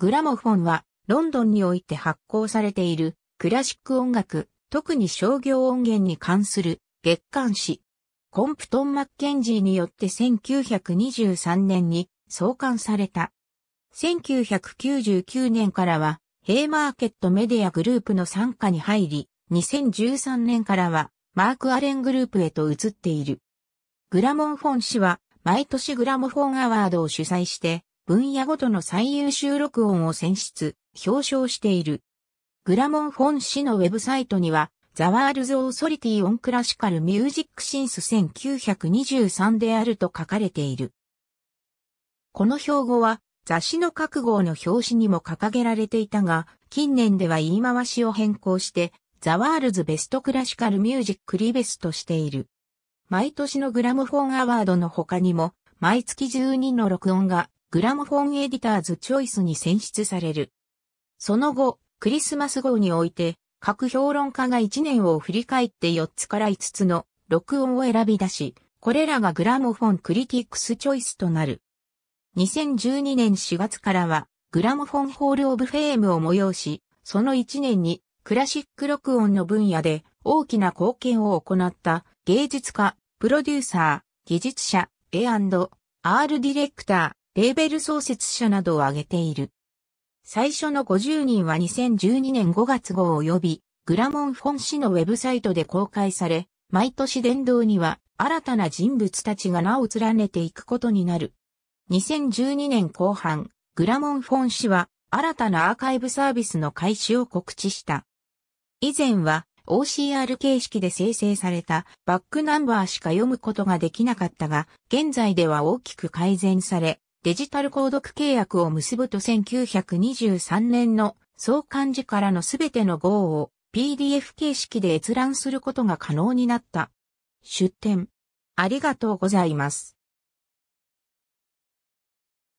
グラモフォンは、ロンドンにおいて発行されている、クラシック音楽、特に商業音源に関する、月刊誌。コンプトン・マッケンジーによって1923年に創刊された。1999年からは、ヘイマーケットメディアグループの参加に入り、2013年からは、マーク・アレングループへと移っている。グラモンフォン氏は、毎年グラモフォンアワードを主催して、分野ごとの最優秀録音を選出、表彰している。グラモンフォン氏のウェブサイトには、ザワールズ・オーソリティ・オン・クラシカル・ミュージック・シンス1923であると書かれている。この標語は、雑誌の各号の表紙にも掲げられていたが、近年では言い回しを変更して、ザワールズ・ベスト・クラシカル・ミュージック・リベスとしている。毎年のグラムフォンアワードの他にも、毎月12の録音がグラムフォンエディターズチョイスに選出される。その後、クリスマス号において、各評論家が1年を振り返って4つから5つの録音を選び出し、これらがグラモフォンクリティックスチョイスとなる。2012年4月からは、グラモフォンホールオブフェームを催し、その1年にクラシック録音の分野で大きな貢献を行った芸術家、プロデューサー、技術者、A&R ディレクター、レーベル創設者などを挙げている。最初の50人は2012年5月号及び、グラモンフォン氏のウェブサイトで公開され、毎年殿堂には新たな人物たちが名を連ねていくことになる。2012年後半、グラモンフォン氏は新たなアーカイブサービスの開始を告知した。以前は OCR 形式で生成されたバックナンバーしか読むことができなかったが、現在では大きく改善され、デジタル購読契約を結ぶと1923年の総刊時からのすべての号を PDF 形式で閲覧することが可能になった。出展。ありがとうございます。